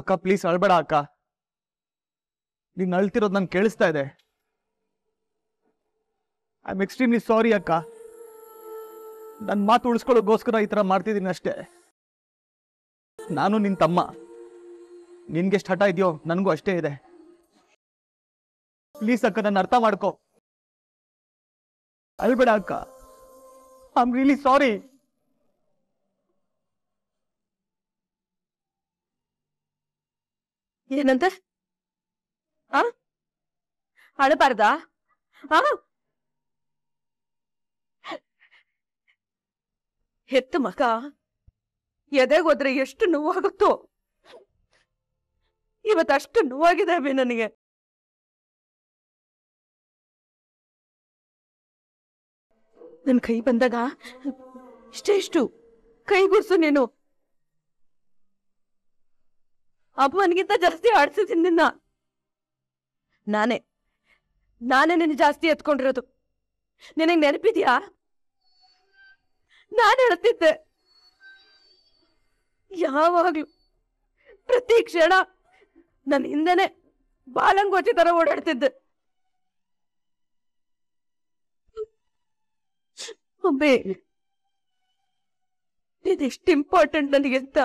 ಅಕ್ಕ ಪ್ಲೀಸ್ ಅಳ್ಬೇಡ ಅಕ್ಕ ನೀನು ಅಳ್ತಿರೋದು ನಂಗೆ ಕೇಳಿಸ್ತಾ ಇದೆ ಐ ಆಮ್ ಎಕ್ಸ್ಟ್ರೀಮ್ಲಿ ಸಾರಿ ಅಕ್ಕ ನನ್ನ ಮಾತು ಉಳಿಸ್ಕೊಳ್ಳೋಕೋಸ್ಕರ ಈ ಥರ ಮಾಡ್ತಿದ್ದೀನಿ ಅಷ್ಟೇ ನಾನು ನಿನ್ನ ತಮ್ಮ ನಿನ್ಗೆಷ್ಟು ಹಠ ಇದೆಯೋ ನನಗೂ ಅಷ್ಟೇ ಇದೆ ಪ್ಲೀಸ್ ಅಕ್ಕ ನನ್ನ ಅರ್ಥ ಮಾಡ್ಕೋ ಅಳ್ಬೇಡ ಅಕ್ಕ ಐ ಆಮ್ ರಿಯಲಿ ಸಾರಿ ಏನಂತೆ ಆ ಅಳಬಾರ್ದ ಆ ಹೆತ್ತ ಮಗ ಎದೆಗೋದ್ರೆ ಎಷ್ಟು ನೋವಾಗುತ್ತೋ ಇವತ್ತಷ್ಟು ನೋವಾಗಿದೆ ನನಗೆ ನನ್ನ ಕೈ ಬಂದಾಗ ಇಷ್ಟೇ ಇಷ್ಟು ಗುರ್ಸು ನೀನು ಅಪ್ಪನಿಗಿಂತ ಜಾಸ್ತಿ ಆಡ್ಸಿದ್ ನಿನ್ನ ನಾನೇ ನಾನೇ ನಿನ್ನ ಜಾಸ್ತಿ ಎತ್ಕೊಂಡಿರೋದು ನಿನಗೆ ನೆನಪಿದ್ಯಾ ನಾನು ಹೇಳ್ತಿದ್ದೆ ಯಾವಾಗ್ಲೂ ಪ್ರತಿ ಕ್ಷಣ ನನ್ನ ಹಿಂದೆನೆ ಬಾಲಂಗೋಚಿ ತರ ಓಡಾಡ್ತಿದ್ದೆ ಇದೆಷ್ಟು ಇಂಪಾರ್ಟೆಂಟ್ ನನಗೆ ಅಂತ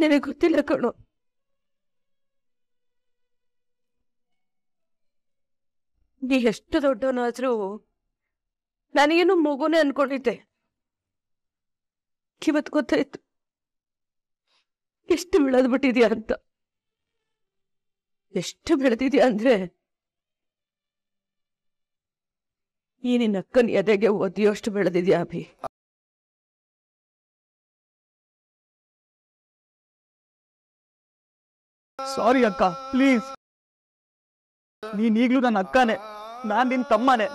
ನನಗೆ ಗೊತ್ತಿಲ್ಲ ಕಣು ನೀ ಎಷ್ಟು ದೊಡ್ಡವನಾದ್ರೂ ನನಗೇನು ಮಗುನೇ ಅನ್ಕೊಂಡಿದ್ದೆ ಇವತ್ತು ಗೊತ್ತಾಯ್ತು ಎಷ್ಟು ಬೆಳೆದ್ಬಿಟ್ಟಿದ್ಯಾ ಅಂತ ಎಷ್ಟು ಬೆಳೆದಿದ್ಯಾ ಅಂದ್ರೆ ಈ ನಿನ್ನ ಅಕ್ಕನ ಎದೆಗೆ ಓದಿಯೋಷ್ಟು ಬೆಳೆದಿದ್ಯಾ ಅಭಿ ಸಾರಿ ಅಕ್ಕ ಪ್ಲೀಸ್ ನೀನೀಗ್ಲೂ ನನ್ನ ಅಕ್ಕನೇ ನಾನ್ ನಿನ್ ತಮ್ಮನೇ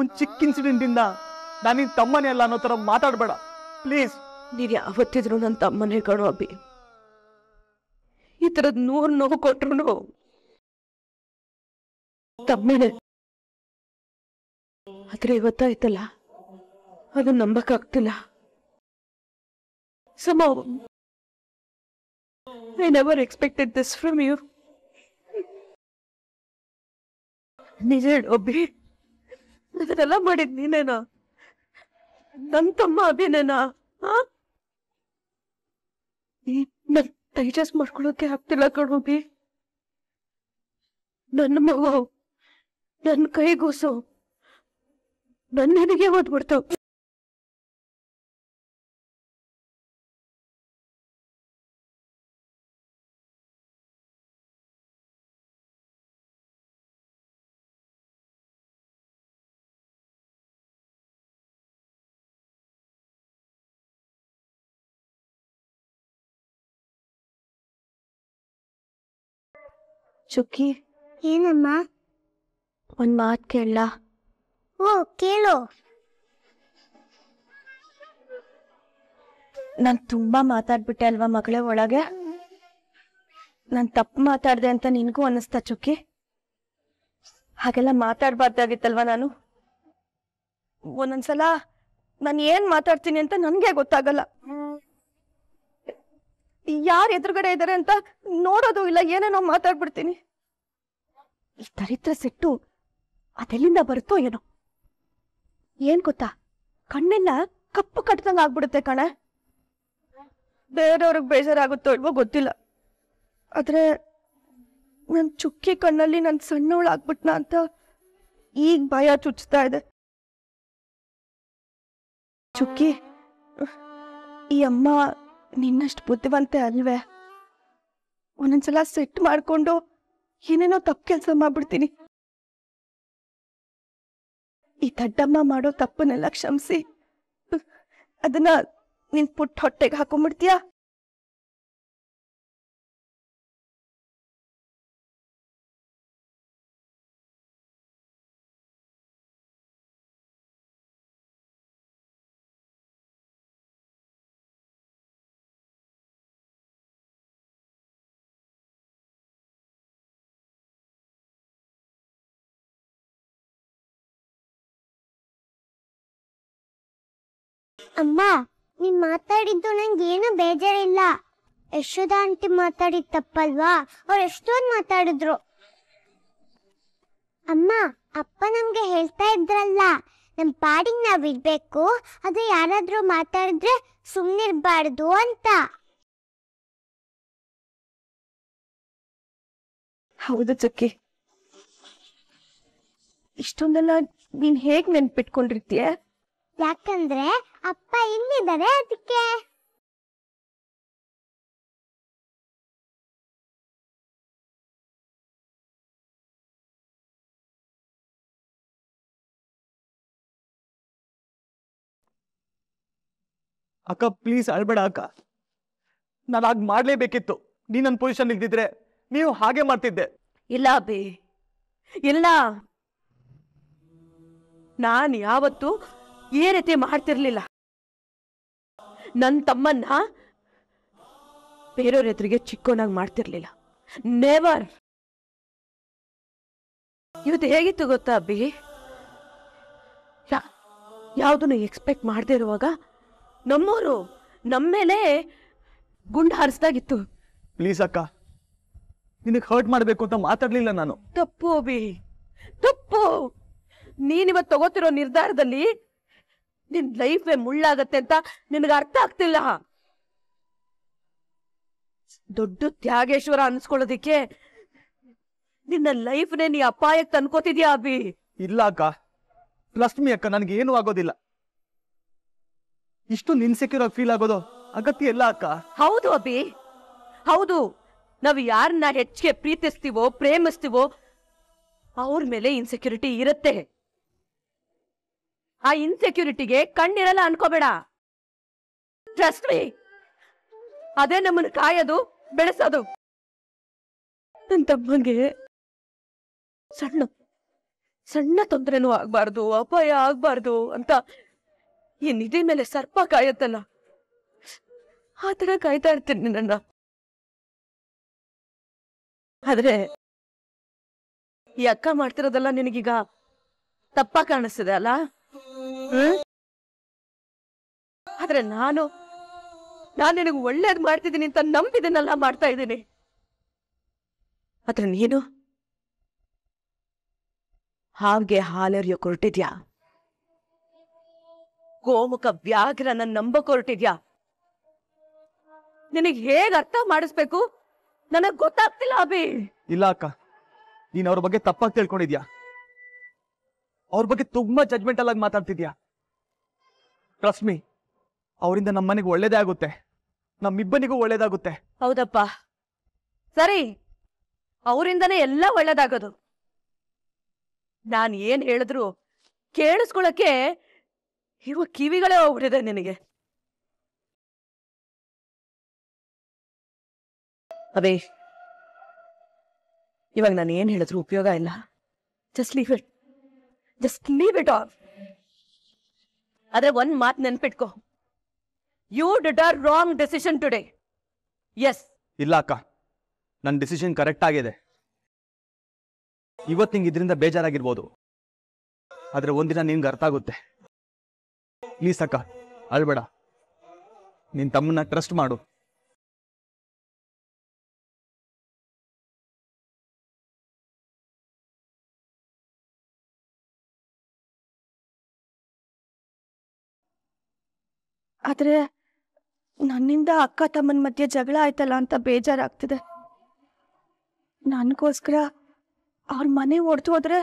ಒಂದ್ ಚಿಕ್ಕ ಇನ್ಸಿಡೆಂಟ್ ಇಂದ ನಾನ್ ನಿನ್ ತಮ್ಮನೇ ಅಲ್ಲ ಅನ್ನೋ ತರ ಮಾತಾಡ್ಬೇಡ ಪ್ಲೀಸ್ ನೀನ್ ಯಾವತ್ತಿದ್ರು ನನ್ನ ತಮ್ಮನೇ ಕಣು ಅಬ್ಬಿ ಈ ತರದ್ ನೂರ್ ನೋವು ಕೊಟ್ರು ತಮ್ಮನೇ ಆದ್ರೆ ಇವತ್ತಾಯ್ತಲ್ಲ ಅದು ನಂಬಕ್ಕಾಗ್ತಿಲ್ಲ ಸಮ I never expected this from you. ನಿಜ ಒಬ್ಬಿ ಇದನ್ನೆಲ್ಲ ಮಾಡಿದ್ ನೀನೇನಾ ನನ್ ತಮ್ಮ ಅಭಿನೇನಾ ನನ್ ಡೈಜೆಸ್ಟ್ ಮಾಡ್ಕೊಳ್ಳೋಕೆ ಆಗ್ತಿಲ್ಲ ಕಣೋಬಿ ನನ್ನ ಮಗ ನನ್ನ ಕೈಗೂಸು ನನ್ನೆನಗೆ ಓದ್ಬಿಡ್ತಾವ ಚುಕ್ಕಿ ಏನಮ್ಮ ಒಂದ್ ಮಾತ್ ಕೇಳ ಓ ಕೇಳು ನಾನ್ ತುಂಬಾ ಮಾತಾಡ್ಬಿಟ್ಟೆ ಅಲ್ವಾ ಮಗಳೇ ಒಳಗೆ ನಾನ್ ತಪ್ಪು ಮಾತಾಡ್ದೆ ಅಂತ ನಿನ್ಗೂ ಅನ್ನಿಸ್ತಾ ಚುಕ್ಕಿ ಹಾಗೆಲ್ಲ ಮಾತಾಡ್ಬಾರ್ದಾಗಿತ್ತಲ್ವಾ ನಾನು ಒಂದೊಂದ್ಸಲ ನಾನು ಏನ್ ಮಾತಾಡ್ತೀನಿ ಅಂತ ನನ್ಗೆ ಗೊತ್ತಾಗಲ್ಲ ಯಾರು ಎದುರುಗಡೆ ಇದ್ದಾರೆ ಅಂತ ನೋಡೋದು ಇಲ್ಲ ಏನೇನೋ ಮಾತಾಡ್ಬಿಡ್ತೀನಿ ಈ ದರಿದ್ರ ಸೆಟ್ಟು ಅದೆಲ್ಲಿಂದ ಬರುತ್ತೋ ಏನೋ ಏನ್ ಗೊತ್ತಾ ಕಣ್ಣೆಲ್ಲ ಕಪ್ಪು ಕಟ್ಟದಂಗ ಆಗ್ಬಿಡುತ್ತೆ ಕಣ ಬೇರೆಯವ್ರಿಗೆ ಬೇಜಾರಾಗುತ್ತೋ ಇಲ್ವೋ ಗೊತ್ತಿಲ್ಲ ಆದ್ರೆ ನನ್ನ ಚುಕ್ಕಿ ಕಣ್ಣಲ್ಲಿ ಸಣ್ಣವಳು ಆಗ್ಬಿಟ್ನ ಅಂತ ಈಗ ಭಯ ಚುಚ್ತಾ ಇದೆ ಚುಕ್ಕಿ ಈ ಅಮ್ಮ ನಿನ್ನಷ್ಟು ಬುದ್ಧಿವಂತೆ ಅಲ್ವೇ ಒಂದೊಂದ್ಸಲ ಸೆಟ್ ಮಾಡ್ಕೊಂಡು ಏನೇನೋ ತಪ್ಪು ಕೆಲಸ ಮಾಡ್ಬಿಡ್ತೀನಿ ಈ ದಡ್ಡಮ್ಮ ಮಾಡೋ ತಪ್ಪನ್ನೆಲ್ಲ ಕ್ಷಮಿಸಿ ಅದನ್ನ ನಿನ್ ಪುಟ್ಟ ಹೊಟ್ಟೆಗೆ ಹಾಕೊಂಡ್ಬಿಡ್ತೀಯಾ ಅಮ್ಮ ನೀನ್ ಮಾತಾಡಿದ್ದು ನಂಗೇನು ಬೇಜಾರಿಲ್ಲ ಯಶೋಧ ಆಂಟಿ ಮಾತಾಡಿದ್ ತಪ್ಪಲ್ವಾ ಅವ್ರು ಎಷ್ಟೊಂದ್ ಮಾತಾಡಿದ್ರು ಅಮ್ಮ ಅಪ್ಪ ನಮ್ಗೆ ಹೇಳ್ತಾ ಇದ್ರಲ್ಲ ನಮ್ ಪಾಡಿಗ್ ನಾವ್ ಇಡ್ಬೇಕು ಅದು ಯಾರಾದ್ರೂ ಮಾತಾಡಿದ್ರೆ ಸುಮ್ನಿರ್ಬಾರ್ದು ಅಂತ ಹೌದು ಚಕ್ಕಿ ಇಷ್ಟೊಂದೆಲ್ಲ ನೀನ್ ಹೇಗ್ ನೆನ್ಪಿಟ್ಕೊಂಡಿರ್ತೀಯ ಯಾಕಂದ್ರೆ ಅಪ್ಪ ಇಲ್ಲಿದ್ದಾರೆ ಅದಕ್ಕೆ ಅಕ್ಕ ಪ್ಲೀಸ್ ಅಳ್ಬೇಡ ಅಕ್ಕ ನಾನು ಹಾಗೆ ಮಾಡ್ಲೇಬೇಕಿತ್ತು ನೀನ್ ನನ್ನ ಪೊಸಿಷನ್ ಇದ್ದಿದ್ರೆ ನೀವು ಹಾಗೆ ಮಾಡ್ತಿದ್ದೆ ಇಲ್ಲ ಅಬ್ಬಿ ಇಲ್ಲ ನಾನ್ ಯಾವತ್ತು ಏರತೆ ಮಾಡ್ತಿರ್ಲಿಲ್ಲ ನನ್ನ ತಮ್ಮನ್ನ ಬೇರೆಯವ್ರ ಎದುರಿಗೆ ಚಿಕ್ಕೋನಾಗಿ ಮಾಡ್ತಿರ್ಲಿಲ್ಲ ನೆವರ್ ಇವತ್ತು ಹೇಗಿತ್ತು ಗೊತ್ತಾ ಅಬ್ಬಿ ಯಾವುದನ್ನು ಎಕ್ಸ್ಪೆಕ್ಟ್ ಮಾಡದೇ ಇರುವಾಗ ನಮ್ಮೂರು ನಮ್ಮ ಮೇಲೆ ಗುಂಡು ಹಾರಿಸ್ದಾಗಿತ್ತು ಪ್ಲೀಸ್ ಅಕ್ಕ ನಿನಗೆ ಹರ್ಟ್ ಮಾಡಬೇಕು ಅಂತ ಮಾತಾಡ್ಲಿಲ್ಲ ನಾನು ತಪ್ಪು ಅಭಿ ತಪ್ಪು ನೀನಿವತ್ತು ತಗೋತಿರೋ ನಿರ್ಧಾರದಲ್ಲಿ ನಿನ್ ಲೈಫೇ ಮುಳ್ಳಾಗತ್ತೆ ಅಂತ ನಿನಗೆ ಅರ್ಥ ಆಗ್ತಿಲ್ಲ ದೊಡ್ಡ ತ್ಯಾಗೇಶ್ವರ ಅನ್ಸ್ಕೊಳ್ಳೋದಿಕ್ಕೆ ನಿನ್ನ ಲೈಫ್ನೇ ನೀ ಅಪಾಯಕ್ಕೆ ಅನ್ಕೋತಿದ್ಯಾ ಅಭಿ ಇಲ್ಲ ಅಕ್ಕ ಲಕ್ಷ್ಮಿ ಅಕ್ಕ ನನ್ಗೆ ಏನು ಆಗೋದಿಲ್ಲ ಇಷ್ಟು ನಿನ್ಸೆಕ್ಯೂರ್ ಆಗಿ ಫೀಲ್ ಆಗೋದು ಅಗತ್ಯ ಇಲ್ಲ ಅಕ್ಕ ಹೌದು ಅಭಿ ಹೌದು ನಾವು ಯಾರನ್ನ ಹೆಚ್ಚಿಗೆ ಪ್ರೀತಿಸ್ತೀವೋ ಪ್ರೇಮಿಸ್ತೀವೋ ಅವ್ರ ಮೇಲೆ ಇನ್ಸೆಕ್ಯೂರಿಟಿ ಇರುತ್ತೆ ಆ ಇನ್ಸೆಕ್ಯೂರಿಟಿಗೆ ಕಣ್ಣಿರಲ್ಲ ಅನ್ಕೋಬೇಡ ಟ್ರಸ್ಟ್ ಮೀ ಅದೇ ನಮ್ಮನ್ನು ಕಾಯೋದು ಬೆಳೆಸೋದು ನನ್ನ ತಮ್ಮಂಗೆ ಸಣ್ಣ ಸಣ್ಣ ತೊಂದರೆನೂ ಆಗ್ಬಾರ್ದು ಅಪಾಯ ಆಗ್ಬಾರ್ದು ಅಂತ ಈ ನಿಧಿ ಮೇಲೆ ಸರ್ಪ ಕಾಯತ್ತಲ್ಲ ಆ ತರ ಕಾಯ್ತಾ ಇರ್ತೀನಿ ನನ್ನ ಆದ್ರೆ ಈ ಅಕ್ಕ ಮಾಡ್ತಿರೋದೆಲ್ಲ ನಿನಗೀಗ ತಪ್ಪ ಕಾಣಿಸ್ತಿದೆ ಅಲ್ಲ ಆದ್ರೆ ನಾನು ನಾನು ನಿನಗೆ ಒಳ್ಳೇದ್ ಮಾಡ್ತಿದ್ದೀನಿ ಅಂತ ನಂಬಿದನ್ನೆಲ್ಲ ಮಾಡ್ತಾ ಇದ್ದೀನಿ ಆದ್ರೆ ನೀನು ಹಾಗೆ ಹಾಲೆರಿಯೋ ಕೊರಟಿದ್ಯಾ ಗೋಮುಖ ವ್ಯಾಘ್ರನ ನಂಬಕ್ ಹೊರಟಿದ್ಯಾ ನಿನಗೆ ಹೇಗ್ ಅರ್ಥ ಮಾಡಿಸ್ಬೇಕು ನನಗ್ ಗೊತ್ತಾಗ್ತಿಲ್ಲ ಅಭಿ ಇಲ್ಲ ಅಕ್ಕ ನೀನ್ ಅವ್ರ ಬಗ್ಗೆ ತಪ್ಪಾಗಿ ತಿಳ್ಕೊಂಡಿದ್ಯಾ ಅವ್ರ ಬಗ್ಗೆ ತುಂಬಾ ಜಜ್ಮೆಂಟ್ ಆಗಿ ಮಾತಾಡ್ತಿದ್ಯಾ ಟ್ರಸ್ಟ್ ಮೀ ಅವರಿಂದ ನಮ್ಮ ಒಳ್ಳೇದೇ ಆಗುತ್ತೆ ನಮ್ಮಿಬ್ಬನಿಗೂ ಒಳ್ಳೇದಾಗುತ್ತೆ ಹೌದಪ್ಪ ಸರಿ ಅವರಿಂದನೇ ಎಲ್ಲ ಒಳ್ಳೇದಾಗೋದು ನಾನು ಏನ್ ಹೇಳಿದ್ರು ಕೇಳಿಸ್ಕೊಳಕ್ಕೆ ಇವ ಕಿವಿಗಳೇ ಹೋಗ್ಬಿಟ್ಟಿದೆ ನಿನಗೆ ಅದೇ ಇವಾಗ ನಾನು ಏನ್ ಹೇಳಿದ್ರು ಉಪಯೋಗ ಇಲ್ಲ just leave it just leave it off ಆದ್ರೆ ಒಂದ್ ಮಾತ್ ನೆನ್ಪಿಟ್ಕೋ you did are wrong decision today ಎಸ್ ಇಲ್ಲ ಅಕ್ಕ ನನ್ನ ಡಿಸಿಷನ್ ಕರೆಕ್ಟ್ ಆಗಿದೆ ಇವತ್ ನಿಂಗೆ ಇದರಿಂದ ಬೇಜಾರಾಗಿರ್ಬೋದು ಆದ್ರೆ ಒಂದಿನ ನಿನ್ಗೆ ಅರ್ಥ ಆಗುತ್ತೆ ಪ್ಲೀಸ್ ಅಕ್ಕ ಅಳ್ಬೇಡ ನಿನ್ ತಮ್ಮನ್ನ ಟ್ರಸ್ಟ್ ಮಾಡು ಆದರೆ ನನ್ನಿಂದ ಅಕ್ಕ ತಮ್ಮನ ಮಧ್ಯೆ ಜಗಳ ಆಯ್ತಲ್ಲ ಅಂತ ಬೇಜಾರಾಗ್ತಿದೆ ನನಗೋಸ್ಕರ ಅವ್ರ ಮನೆ ಒಡೆದು ಹೋದ್ರೆ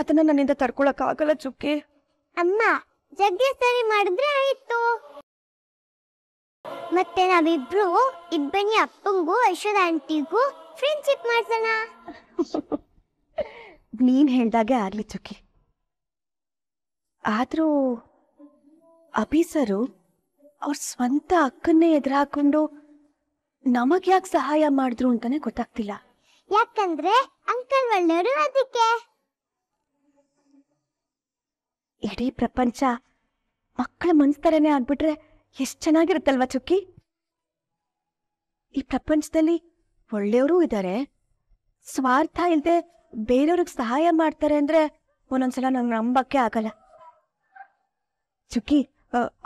ಅದನ್ನ ನನ್ನಿಂದ ತಡ್ಕೊಳಕ್ ಆಗಲ್ಲ ಚುಕ್ಕಿ ಅಮ್ಮ ಜಗ್ಗಿ ಸರಿ ಮಾಡಿದ್ರೆ ಆಯ್ತು ಮತ್ತೆ ನಾವಿಬ್ರು ಇಬ್ಬನಿ ಅಪ್ಪಂಗೂ ಐಶ್ವರ್ ಆಂಟಿಗೂ ಫ್ರೆಂಡ್ಶಿಪ್ ಮಾಡ್ಸೋಣ ನೀನ್ ಹೇಳ್ದಾಗೆ ಆಗ್ಲಿ ಚುಕ್ಕಿ ಆದ್ರೂ ಅಭಿಸರು ಅವ್ರ ಸ್ವಂತ ಅಕ್ಕನ್ನೇ ಎದುರಾಕೊಂಡು ನಮಗ್ ಯಾಕೆ ಸಹಾಯ ಮಾಡಿದ್ರು ಅಂತಾನೆ ಗೊತ್ತಾಗ್ತಿಲ್ಲ ಯಾಕಂದ್ರೆ ಅಂಕಲ್ ಒಳ್ಳೆಯವರು ಅದಕ್ಕೆ ಇಡೀ ಪ್ರಪಂಚ ಮಕ್ಕಳ ಆಗ್ಬಿಟ್ರೆ ಎಷ್ಟ್ ಚೆನ್ನಾಗಿರುತ್ತಲ್ವಾ ಚುಕ್ಕಿ ಈ ಪ್ರಪಂಚದಲ್ಲಿ ಒಳ್ಳೆಯವರು ಇದ್ದಾರೆ ಸ್ವಾರ್ಥ ಇಲ್ಲದೆ ಬೇರೆಯವ್ರಿಗೆ ಸಹಾಯ ಮಾಡ್ತಾರೆ ಅಂದ್ರೆ ಒಂದೊಂದ್ಸಲ ನಂಗೆ ನಂಬಕ್ಕೆ ಆಗಲ್ಲ ಚುಕ್ಕಿ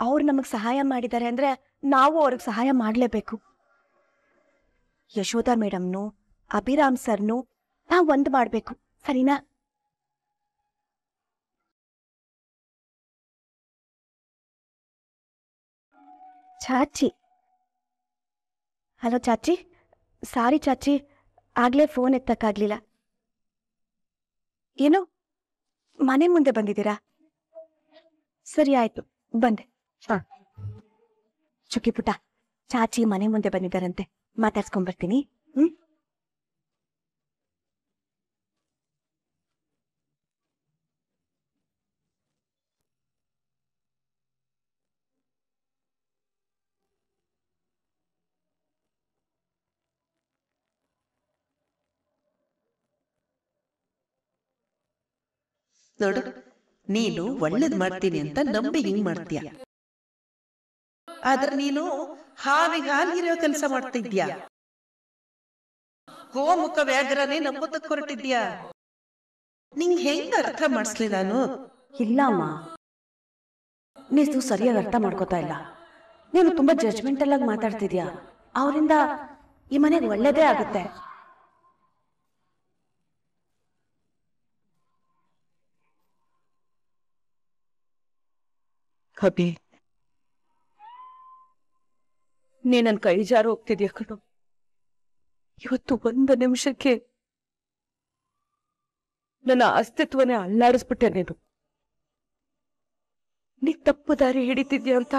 ಅವ್ರು ನಮಗೆ ಸಹಾಯ ಮಾಡಿದ್ದಾರೆ ಅಂದ್ರೆ ನಾವು ಅವ್ರಿಗೆ ಸಹಾಯ ಮಾಡಲೇಬೇಕು ಯಶೋಧ ಮೇಡಮ್ನು ಅಭಿರಾಮ್ ಸರ್ನು ನಾವು ಒಂದು ಮಾಡಬೇಕು ಸರಿನಾ ಚಾಚಿ ಹಲೋ ಚಾಚಿ ಸಾರಿ ಚಾಚಿ ಆಗ್ಲೇ ಫೋನ್ ಎತ್ತಕ್ಕಾಗ್ಲಿಲ್ಲ ಏನು ಮನೆ ಮುಂದೆ ಬಂದಿದ್ದೀರಾ ಸರಿ ಆಯ್ತು బండి చాకిపుట చాచీ మనే ముందే పని దారంతే మాట్లాడడం వస్తుంది నోడు ನೀನು ಒಳ್ಳೇದ್ ಮಾಡ್ತೀನಿ ಅಂತ ನಂಬಿ ಹಿಂಗ್ ಮಾಡ್ತೀಯ ಆದ್ರೆ ನೀನು ಹಾವಿಗೆ ಹಾಲಿರೋ ಕೆಲಸ ಮಾಡ್ತಿದ್ಯಾ ಗೋಮುಖ ವ್ಯಾಘ್ರನೇ ನಂಬೋದಕ್ ಹೊರಟಿದ್ಯಾ ನಿಂಗ್ ಹೆಂಗ್ ಅರ್ಥ ಮಾಡಿಸ್ಲಿ ನಾನು ಇಲ್ಲ ಅಮ್ಮ ನೀನು ಸರಿಯಾಗಿ ಅರ್ಥ ಮಾಡ್ಕೋತಾ ಇಲ್ಲ ನೀನು ತುಂಬಾ ಜಜ್ಮೆಂಟಲ್ ಆಗಿ ಮಾತಾಡ್ತಿದ್ಯಾ ಅವರಿಂದ ಈ ಮನೆಗೆ ಒಳ್ಳೇದೇ ಆಗುತ್ತೆ ಕಬಿ ನೀ ನನ್ ಕೈ ಜಾರು ಹೋಗ್ತಿದ್ಯಾ ಕಣು ಇವತ್ತು ಒಂದು ನಿಮಿಷಕ್ಕೆ ನನ್ನ ಅಸ್ತಿತ್ವನೇ ಅಲ್ಲಾಡಿಸ್ಬಿಟ್ಟೆ ನೀನು ನೀ ತಪ್ಪು ದಾರಿ ಹಿಡಿತಿದ್ಯಾ ಅಂತ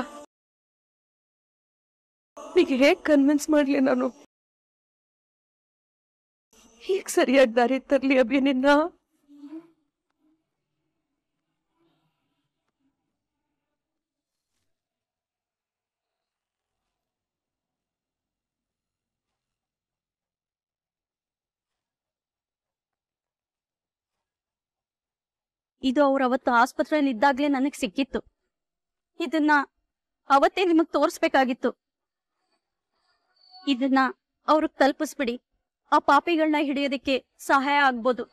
ನೀಗೆ ಹೇಗ್ ಕನ್ವಿನ್ಸ್ ಮಾಡ್ಲಿ ನಾನು ಹೀಗ್ ಸರಿಯಾದ ದಾರಿ ತರ್ಲಿ ಅಭಿ ನಿನ್ನ ಇದು ಅವ್ರ ಅವತ್ತು ಆಸ್ಪತ್ರೆಯಲ್ಲಿ ಇದ್ದಾಗ್ಲೇ ನನಗ್ ಸಿಕ್ಕಿತ್ತು ಇದನ್ನ ಅವತ್ತೇ ನಿಮಗ್ ತೋರ್ಸ್ಬೇಕಾಗಿತ್ತು ಇದನ್ನ ಅವ್ರಗ್ ತಲುಪಿಸ್ಬಿಡಿ ಆ ಪಾಪಿಗಳನ್ನ ಹಿಡಿಯೋದಕ್ಕೆ ಸಹಾಯ ಆಗ್ಬೋದು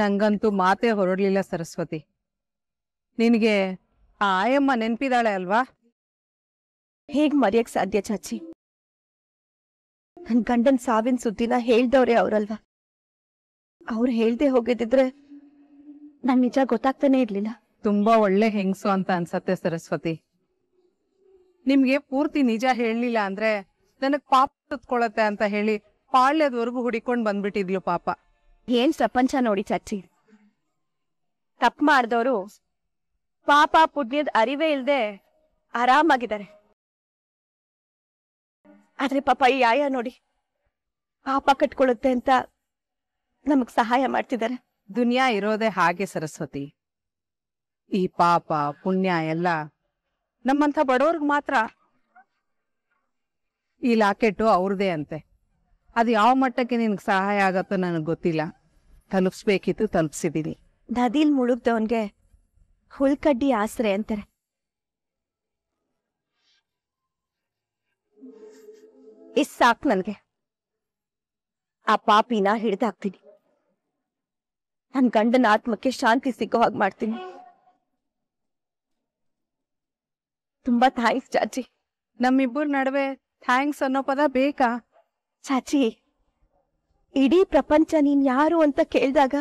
ನಂಗಂತೂ ಮಾತೆ ಹೊರಡ್ಲಿಲ್ಲ ಸರಸ್ವತಿ ನಿನಗೆ ಆ ಆಯಮ್ಮ ನೆನ್ಪಿದಾಳೆ ಅಲ್ವಾ ಹೇಗ್ ಮರ್ಯಕ್ ಸಾಧ್ಯ ಚಾಚಿ ನನ್ ಗಂಡನ್ ಸಾವಿನ ಸುದ್ದಿನ ಹೇಳ್ದವ್ರೆ ಅವ್ರಲ್ವಾ ಅವ್ರು ಹೇಳ್ದೆ ಹೋಗಿದ್ರೆ ನನ್ ನಿಜ ಗೊತ್ತಾಗ್ತಾನೆ ಇರ್ಲಿಲ್ಲ ತುಂಬಾ ಒಳ್ಳೆ ಹೆಂಗಸು ಅಂತ ಅನ್ಸತ್ತೆ ಸರಸ್ವತಿ ನಿಮ್ಗೆ ಪೂರ್ತಿ ನಿಜ ಹೇಳಲಿಲ್ಲ ಅಂದ್ರೆ ನನಗ್ ಪಾಪ ತುತ್ಕೊಳತ್ತೆ ಅಂತ ಹೇಳಿ ಪಾಳ್ಯದವರೆಗೂ ಹುಡಿಕೊಂಡ್ ಬಂದ್ಬಿಟ್ಟಿದ್ಲು ಪಾಪ ಏನ್ ಪ್ರಪಂಚ ನೋಡಿ ಚಾಚಿ ತಪ್ಪು ಮಾಡ್ದವ್ರು ಪಾಪ ಪುಣ್ಯದ ಅರಿವೇ ಇಲ್ದೆ ಆರಾಮಾಗಿದ್ದಾರೆ ಆದ್ರೆ ಪಾಪ ಈ ಆಯಾ ನೋಡಿ ಪಾಪ ಕಟ್ಕೊಳ್ಳುತ್ತೆ ಅಂತ ನಮಗ್ ಸಹಾಯ ಮಾಡ್ತಿದ್ದಾರೆ ದುನಿಯಾ ಇರೋದೇ ಹಾಗೆ ಸರಸ್ವತಿ ಈ ಪಾಪ ಪುಣ್ಯ ಎಲ್ಲ ನಮ್ಮಂತ ಬಡವ್ರಿಗೆ ಮಾತ್ರ ಈ ಲಾಕೆಟ್ಟು ಅವ್ರದೇ ಅಂತೆ ಅದು ಯಾವ ಮಟ್ಟಕ್ಕೆ ನಿನಗೆ ಸಹಾಯ ಆಗತ್ತೋ ನನಗೆ ಗೊತ್ತಿಲ್ಲ ತಲುಪಿಸ್ಬೇಕಿತ್ತು ತಲುಪಿಸಿದ್ದೀನಿ ನದಿಲ್ ಮುಳುಗ್ದವನ್ಗೆ ಹುಲ್ಕಡ್ಡಿ ಆಸರೆ ಅಂತಾರೆ ಇಸ್ ಸಾಕು ನನ್ಗೆ ಆ ಪಾಪಿನ ಹಿಡ್ದಾಕ್ತೀನಿ ನನ್ನ ಗಂಡನ ಆತ್ಮಕ್ಕೆ ಶಾಂತಿ ಸಿಗೋ ಹಾಗೆ ಮಾಡ್ತೀನಿ ತುಂಬಾ ಥ್ಯಾಂಕ್ಸ್ ಚಾಚಿ ನಮ್ಮಿಬ್ಬರ ನಡುವೆ ಥ್ಯಾಂಕ್ಸ್ ಅನ್ನೋ ಪದ ಬೇಕಾ ಚಾಚಿ ಇಡೀ ಪ್ರಪಂಚ ನೀನ್ ಯಾರು ಅಂತ ಕೇಳಿದಾಗ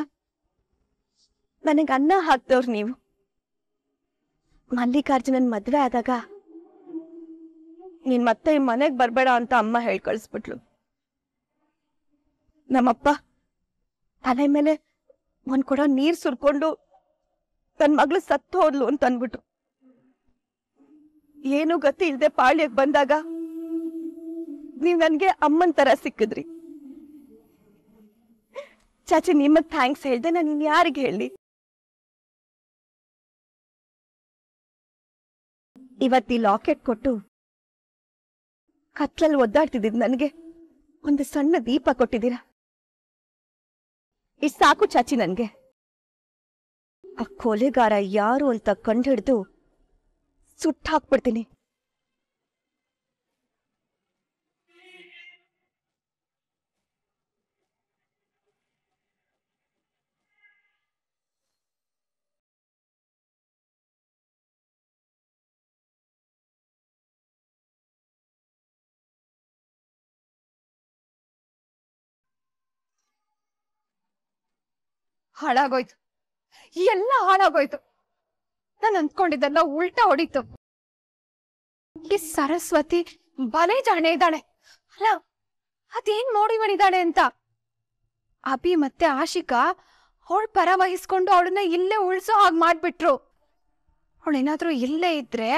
ನನಗೆ ಅನ್ನ ಹಾಕ್ತವ್ರು ನೀವು ಮಲ್ಲಿಕಾರ್ಜುನನ್ ಮದ್ವೆ ಆದಾಗ ನೀನ್ ಮತ್ತೆ ಮನೆಗ್ ಬರ್ಬೇಡ ಅಂತ ಅಮ್ಮ ಹೇಳಿ ಕಳಿಸ್ಬಿಟ್ಲು ನಮ್ಮಪ್ಪ ತಲೆ ಮೇಲೆ ಒಂದ್ ಕೊಡ ನೀರ್ ಸುರ್ಕೊಂಡು ತನ್ ಮಗಳು ಸತ್ತು ಹೋದ್ಲು ಅಂತ ಅನ್ಬಿಟ್ರು ಏನು ಗತಿ ಇಲ್ದೆ ಪಾಳ್ಯಕ್ ಬಂದಾಗ ನೀವ್ ನನ್ಗೆ ಅಮ್ಮನ್ ತರ ಸಿಕ್ಕಿದ್ರಿ ಚಾಚಿ ನಿಮ್ಮ ಥ್ಯಾಂಕ್ಸ್ ಹೇಳ್ದೆ ನಾನು ಇನ್ ಯಾರಿಗೆ ಹೇಳಿ ಇವತ್ತಿ ಲಾಕೆಟ್ ಕೊಟ್ಟು ಕತ್ಲಲ್ಲಿ ಒದ್ದಾಡ್ತಿದ್ದ ನನಗೆ ಒಂದು ಸಣ್ಣ ದೀಪ ಕೊಟ್ಟಿದ್ದೀರಾ ಇಷ್ಟು ಸಾಕು ಚಾಚಿ ನನಗೆ ಆ ಕೊಲೆಗಾರ ಯಾರು ಅಂತ ಕಂಡುಹಿಡ್ದು ಸುಟ್ಟಾಕ್ಬಿಡ್ತೀನಿ ಹಾಳಾಗೋಯ್ತು ಎಲ್ಲ ಹಾಳಾಗೋಯ್ತು ನಾನು ಅಂದ್ಕೊಂಡಿದ್ದೆಲ್ಲ ಉಲ್ಟಾ ಹೊಡಿತು ಸರಸ್ವತಿ ಬಲೆ ಜಾಣೆ ಇದ್ದಾಳೆ ಅಲ್ಲ ಅದೇನ್ ನೋಡಿ ಅಂತ ಅಭಿ ಮತ್ತೆ ಆಶಿಕಾ ಅವಳ ಪರ ವಹಿಸ್ಕೊಂಡು ಅವಳನ್ನ ಇಲ್ಲೇ ಉಳಿಸೋ ಹಾಗೆ ಮಾಡ್ಬಿಟ್ರು ಅವಳೇನಾದ್ರೂ ಇಲ್ಲೇ ಇದ್ರೆ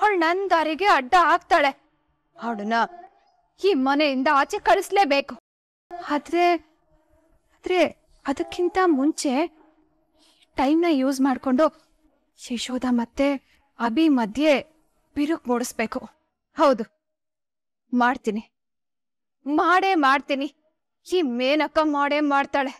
ಅವಳು ನನ್ ದಾರಿಗೆ ಅಡ್ಡ ಹಾಕ್ತಾಳೆ ಅವಳನ್ನ ಈ ಮನೆಯಿಂದ ಆಚೆ ಕಳಿಸ್ಲೇಬೇಕು ಆದ್ರೆ ಆದ್ರೆ ಅದಕ್ಕಿಂತ ಮುಂಚೆ ಟೈಮ್ನ ಯೂಸ್ ಮಾಡಿಕೊಂಡು ಯಶೋಧ ಮತ್ತೆ ಅಭಿ ಮಧ್ಯೆ ಬಿರುಕು ಮೂಡಿಸ್ಬೇಕು ಹೌದು ಮಾಡ್ತೀನಿ ಮಾಡೇ ಮಾಡ್ತೀನಿ ಈ ಮೇನಕ್ಕ ಮಾಡೇ ಮಾಡ್ತಾಳೆ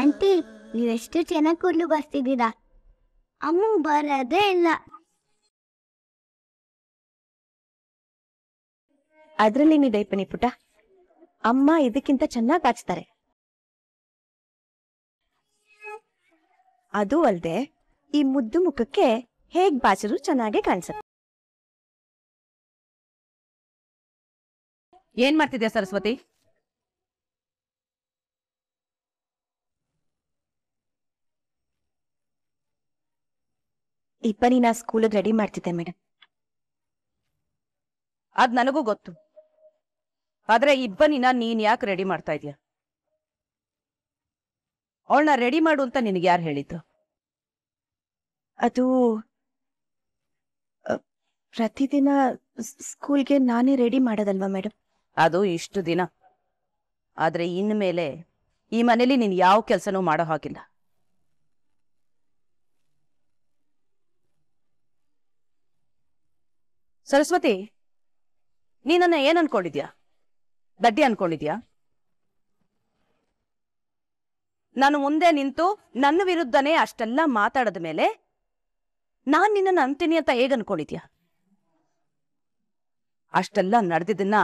ಆಂಟಿ ನೀವೆಷ್ಟು ಚೆನ್ನಾಗಿ ಕೂದಲು ಬರ್ತಿದ್ದೀರಾ ಅಮ್ಮ ಬರೋದೇ ಇಲ್ಲ ನೀ ದೈಪನಿ ಪುಟ ಅಮ್ಮ ಇದಕ್ಕಿಂತ ಚೆನ್ನಾಗಿ ಬಾಚ್ತಾರೆ ಅದು ಅಲ್ಲದೆ ಈ ಮುದ್ದು ಮುಖಕ್ಕೆ ಹೇಗ್ ಬಾಚಿದ್ರು ಚೆನ್ನಾಗೆ ಕಾಣಿಸುತ್ತೆ ಏನ್ ಮಾಡ್ತಿದ್ಯಾ ಸರಸ್ವತಿ ನಾ ಸ್ಕೂಲ್ ರೆಡಿ ಮಾಡ್ತಿದ್ದೆ ಮೇಡಮ್ ಅದ್ ನನಗೂ ಗೊತ್ತು ಆದ್ರೆ ಇಬ್ಬನಿನ ನೀನ್ ಯಾಕೆ ರೆಡಿ ಮಾಡ್ತಾ ಇದೀಯ ಅವಳನ್ನ ರೆಡಿ ಮಾಡು ಅಂತ ನಿನಗೆ ಯಾರು ಹೇಳಿದ್ದು ಅದು ಪ್ರತಿದಿನ ಸ್ಕೂಲ್ಗೆ ನಾನೇ ರೆಡಿ ಮಾಡೋದಲ್ವಾ ಮೇಡಮ್ ಅದು ಇಷ್ಟು ದಿನ ಆದ್ರೆ ಇನ್ಮೇಲೆ ಈ ಮನೇಲಿ ನೀನ್ ಯಾವ ಕೆಲಸನೂ ಮಾಡೋ ಹಾಗಿಲ್ಲ ಸರಸ್ವತಿ ನೀನನ್ನ ಏನ್ ಅನ್ಕೊಂಡಿದ್ಯಾ ದಡ್ಡಿ ಅನ್ಕೊಂಡಿದ್ಯಾ ನಾನು ಮುಂದೆ ನಿಂತು ನನ್ನ ವಿರುದ್ಧನೇ ಅಷ್ಟೆಲ್ಲ ಮಾತಾಡದ ಮೇಲೆ ನಾನ್ ನಿನ್ನನ್ ಅಂತೀನಿ ಅಂತ ಹೇಗ್ ಅನ್ಕೊಂಡಿದ್ಯಾ ಅಷ್ಟೆಲ್ಲ ನಡೆದಿದ್ದನ್ನ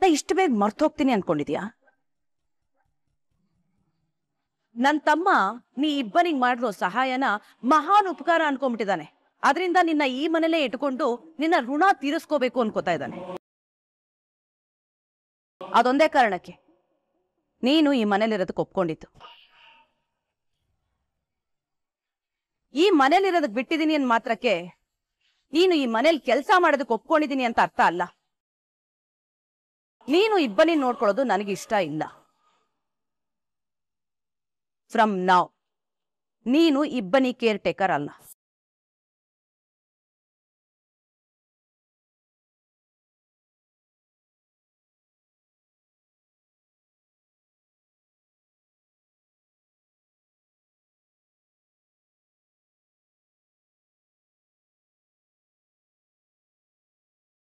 ನಾ ಇಷ್ಟು ಬೇಗ ಮರ್ತೋಗ್ತೀನಿ ಅನ್ಕೊಂಡಿದ್ಯಾ ನನ್ನ ತಮ್ಮ ನೀ ಇಬ್ಬನಿಗೆ ಮಾಡಿರೋ ಸಹಾಯನ ಮಹಾನ್ ಉಪಕಾರ ಅನ್ಕೊಂಡ್ಬಿಟ್ಟಿದ್ದಾನೆ ಅದರಿಂದ ನಿನ್ನ ಈ ಮನೇಲೆ ಇಟ್ಕೊಂಡು ನಿನ್ನ ಋಣ ತೀರಿಸ್ಕೋಬೇಕು ಅನ್ಕೋತಾ ಇದ್ದಾನೆ ಅದೊಂದೇ ಕಾರಣಕ್ಕೆ ನೀನು ಈ ಮನೇಲಿರೋದಕ್ಕೆ ಒಪ್ಕೊಂಡಿತ್ತು ಈ ಮನೇಲಿರೋದಕ್ಕೆ ಬಿಟ್ಟಿದ್ದೀನಿ ಅನ್ ಮಾತ್ರಕ್ಕೆ ನೀನು ಈ ಮನೇಲಿ ಕೆಲಸ ಮಾಡೋದಕ್ಕೆ ಒಪ್ಕೊಂಡಿದ್ದೀನಿ ಅಂತ ಅರ್ಥ ಅಲ್ಲ ನೀನು ಇಬ್ಬನಿ ನೋಡ್ಕೊಳ್ಳೋದು ನನಗೆ ಇಷ್ಟ ಇಲ್ಲ ಫ್ರಮ್ ನಾವ್ ನೀನು ಇಬ್ಬನಿ ಕೇರ್ ಟೇಕರ್ ಅಲ್ಲ